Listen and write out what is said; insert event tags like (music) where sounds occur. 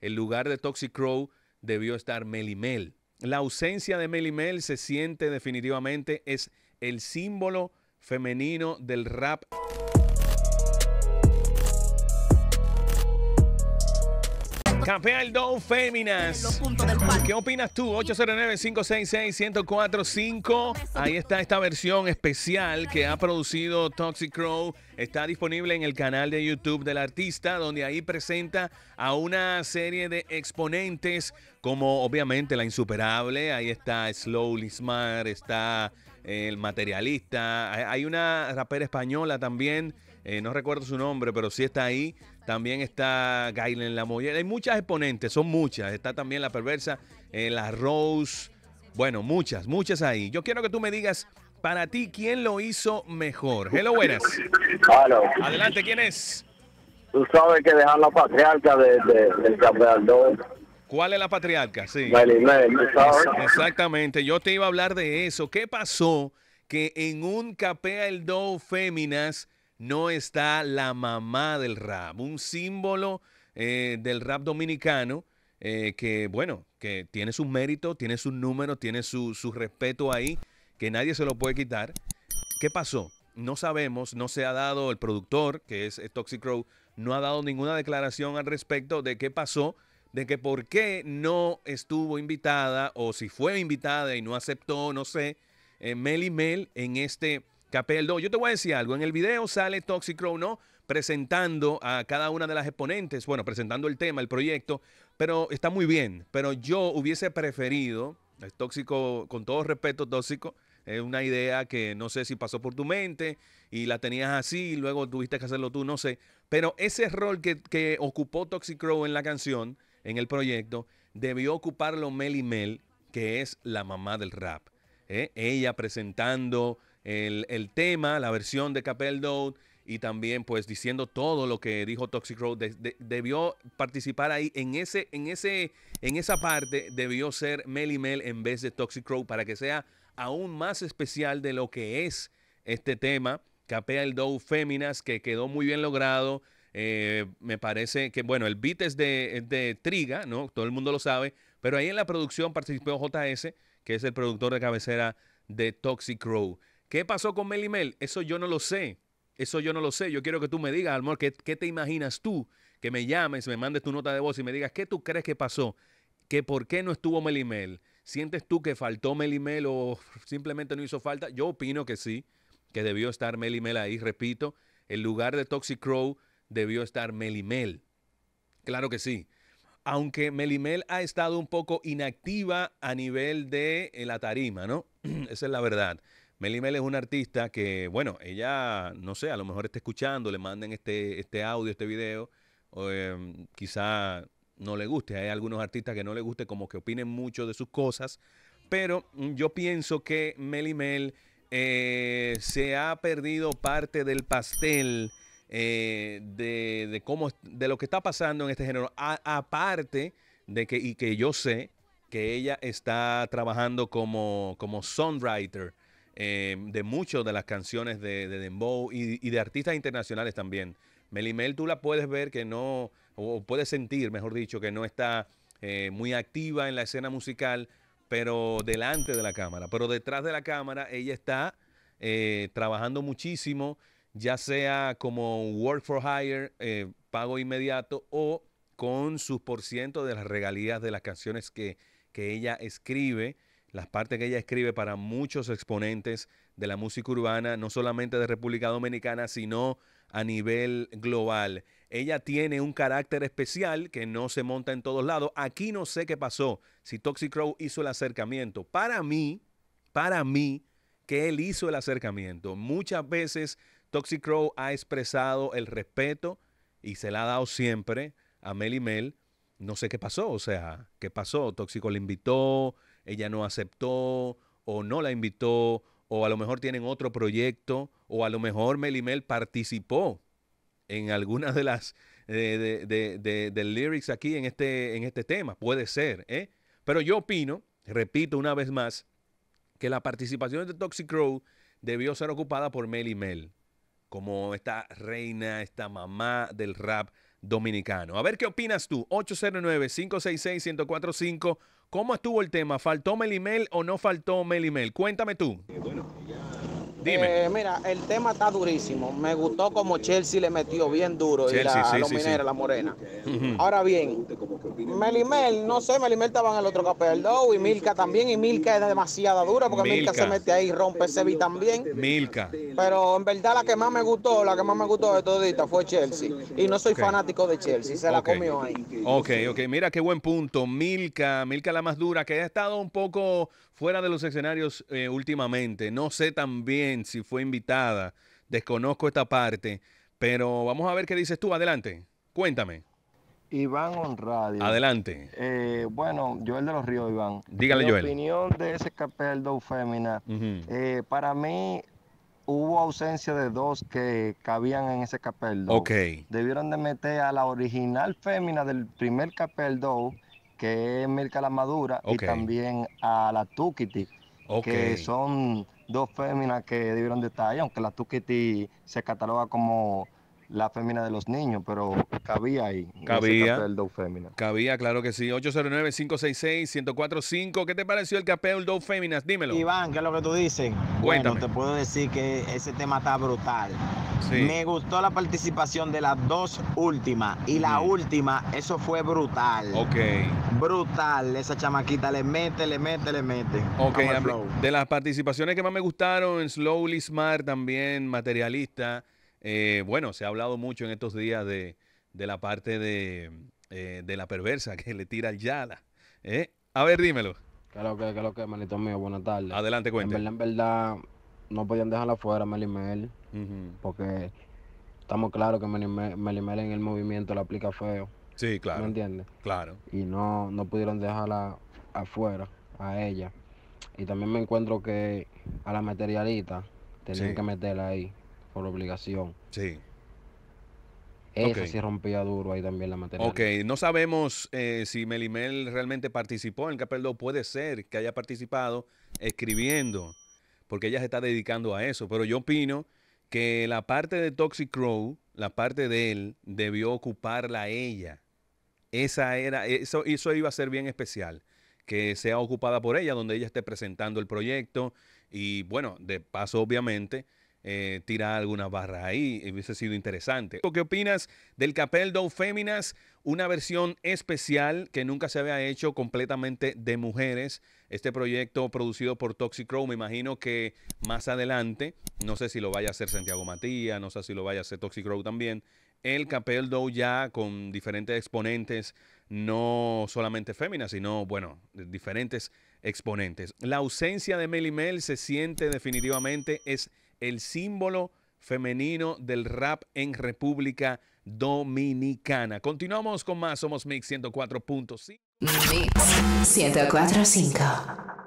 El lugar de Toxic Crow debió estar Mel. La ausencia de Mel se siente definitivamente, es el símbolo femenino del rap Campea el Don Féminas. ¿Qué opinas tú? 809-566-1045. Ahí está esta versión especial que ha producido Toxic Crow. Está disponible en el canal de YouTube del artista, donde ahí presenta a una serie de exponentes, como obviamente La Insuperable. Ahí está Slowly Smart, está El Materialista. Hay una rapera española también. Eh, no recuerdo su nombre, pero sí está ahí. También está Gailen La Hay muchas exponentes, son muchas. Está también La Perversa, eh, La Rose. Bueno, muchas, muchas ahí. Yo quiero que tú me digas para ti quién lo hizo mejor. Hello, buenas. Adelante, ¿quién es? Tú sabes que dejar la patriarca de, de, del ¿Cuál es la patriarca? Sí. Exactamente, yo te iba a hablar de eso. ¿Qué pasó que en un Capea el Do Féminas no está la mamá del rap, un símbolo eh, del rap dominicano eh, que, bueno, que tiene su mérito, tiene su número, tiene su, respeto ahí, que nadie se lo puede quitar. ¿Qué pasó? No sabemos, no se ha dado el productor, que es Toxic Crow, no ha dado ninguna declaración al respecto de qué pasó, de que por qué no estuvo invitada o si fue invitada y no aceptó, no sé, eh, Mel y Mel en este Capeldo, yo te voy a decir algo. En el video sale Toxic no presentando a cada una de las exponentes, bueno, presentando el tema, el proyecto, pero está muy bien. Pero yo hubiese preferido, es tóxico, con todo respeto, tóxico, es una idea que no sé si pasó por tu mente y la tenías así, y luego tuviste que hacerlo tú, no sé. Pero ese rol que, ocupó Toxicrow en la canción, en el proyecto, debió ocuparlo Melly Mel, que es la mamá del rap. ¿eh? Ella presentando el, tema, la versión de Capel Doe y también pues diciendo todo lo que dijo Toxic Crow debió participar ahí en ese en ese en esa parte debió ser Mel y Mel en vez de Toxic Crow para que sea aún más especial de lo que es este tema Capel el Féminas que quedó muy bien logrado eh, me parece que bueno el beat es de, Triga no todo el mundo lo sabe pero ahí en la producción participó JS que es el productor de cabecera de Toxic Crow. ¿Qué pasó con Mel Mel? Eso yo no lo sé. Eso yo no lo sé. Yo quiero que tú me digas, amor, ¿qué, te imaginas tú? Que me llames, me mandes tu nota de voz y me digas, ¿qué tú crees que pasó? ¿Que ¿Por qué no estuvo Mel Mel? ¿Sientes tú que faltó Mel Mel o simplemente no hizo falta? Yo opino que sí, que debió estar Mel Mel ahí. Repito, en lugar de Toxic Crow debió estar Mel Mel. Claro que sí. Aunque Melimel ha estado un poco inactiva a nivel de eh, la tarima, ¿no? (clears throat) Esa es la verdad. Meli Mel es una artista que, bueno, ella, no sé, a lo mejor está escuchando, le manden este, este audio, este video, em, quizá no le guste. Hay algunos artistas que no le guste, como que opinen mucho de sus cosas, pero mm, yo pienso que Meli Mel eh, se ha perdido parte del pastel eh, de, cómo, de lo que está pasando en este género, aparte de que, y que yo sé que ella está trabajando como, como songwriter eh, de muchas de las canciones de, Dembow y, de artistas internacionales también. Melimel tú la puedes ver que no, o puedes sentir, mejor dicho, que no está eh, muy activa en la escena musical, pero delante de la cámara. Pero detrás de la cámara ella está eh, trabajando muchísimo, ya sea como work for hire, pago inmediato, o con sus por ciento de las regalías de las canciones que ella escribe las partes que ella escribe para muchos exponentes de la música urbana, no solamente de República Dominicana, sino a nivel global. Ella tiene un carácter especial que no se monta en todos lados. Aquí no sé qué pasó, si Toxic Crow hizo el acercamiento. Para mí, para mí, que él hizo el acercamiento. Muchas veces Toxic Crow ha expresado el respeto y se la ha dado siempre a Mel y Mel. No sé qué pasó, o sea, qué pasó. Tóxico le invitó, ella no aceptó o no la invitó o a lo mejor tienen otro proyecto o a lo mejor Melimel participó en alguna de las de, de, lyrics aquí en este, en este tema. Puede ser, ¿eh? Pero yo opino, repito una vez más, que la participación de Toxic Crow debió ser ocupada por Mel Mel, como esta reina, esta mamá del rap dominicano. A ver qué opinas tú. 809 566 1045 ¿Cómo estuvo el tema? ¿Faltó Melimel o no faltó Melimel? Cuéntame tú. Eh, eh, mira, el tema está durísimo. Me gustó como Chelsea le metió bien duro a y la la morena. Ahora bien, Melimel, no sé, Melimel estaba en el otro papel y Milka también. Y Milka es demasiada dura porque Milka, se mete ahí, rompe vi también. Milka. Pero en verdad la que más me gustó, la que más me gustó de todita fue Chelsea. Y no soy fanático de Chelsea, se la comió ahí. Ok, ok, mira qué buen punto. Milka, Milka la más dura, que ha estado un poco fuera de los escenarios eh, últimamente. No sé también si fue invitada. Desconozco esta parte, pero vamos a ver qué dices tú. Adelante, cuéntame. Iván Honradio. Adelante. Eh, bueno, Joel de los Ríos, Iván. Dígale, yo Joel. opinión de ese capel de eh, para mí hubo ausencia de dos que cabían en ese capeldo. Ok. Debieron de meter a la original fémina del primer capeldo, que es Mirka la Madura, y también a la Tukiti que son dos féminas que debieron de estar aunque la Tukiti se cataloga como la fémina de los niños, pero cabía ahí. Cabía. Fémina. Cabía, claro que sí. 809-566-1045. ¿Qué te pareció el capel do Féminas? Dímelo. Iván, ¿qué es lo que tú dices? Bueno, te puedo decir que ese tema está brutal. Me gustó la participación de las dos últimas. Y la última, eso fue brutal. Ok. Brutal. Esa chamaquita le mete, le mete, le mete. Ok, de las participaciones que más me gustaron, Slowly Smart también, materialista. Eh, bueno, se ha hablado mucho en estos días de, la parte de, eh, de, la perversa que le tira al Yala. ¿eh? A ver, dímelo. Claro que, manito mío? Buenas tardes. Adelante, cuente. En verdad, no podían dejarla afuera, Melimel, porque estamos claros que Melimel, en el movimiento la aplica feo. Sí, claro. ¿Me entiendes? Claro. Y no, no pudieron dejarla afuera, a ella. Y también me encuentro que a la materialita tenían que meterla ahí por obligación. Sí. Eso se sí rompía duro ahí también la materia. Ok, no sabemos eh, si Melimel realmente participó en el Capeldo. Puede ser que haya participado escribiendo, porque ella se está dedicando a eso. Pero yo opino que la parte de Toxic Crow, la parte de él, debió ocuparla ella. Esa era, eso, eso iba a ser bien especial. Que sea ocupada por ella, donde ella esté presentando el proyecto. Y bueno, de paso, obviamente, eh, tirar algunas barras ahí, hubiese sido interesante. ¿Qué opinas del Capel Dow Féminas? Una versión especial que nunca se había hecho completamente de mujeres. Este proyecto producido por Toxicrow, me imagino que más adelante, no sé si lo vaya a hacer Santiago Matías, no sé si lo vaya a hacer Toxicrow también, el Capel Doe ya con diferentes exponentes, no solamente féminas, sino, bueno, diferentes exponentes. La ausencia de Mel se siente definitivamente, es el símbolo femenino del rap en República Dominicana. Continuamos con más, somos Mix 104.5. Mix 104.5.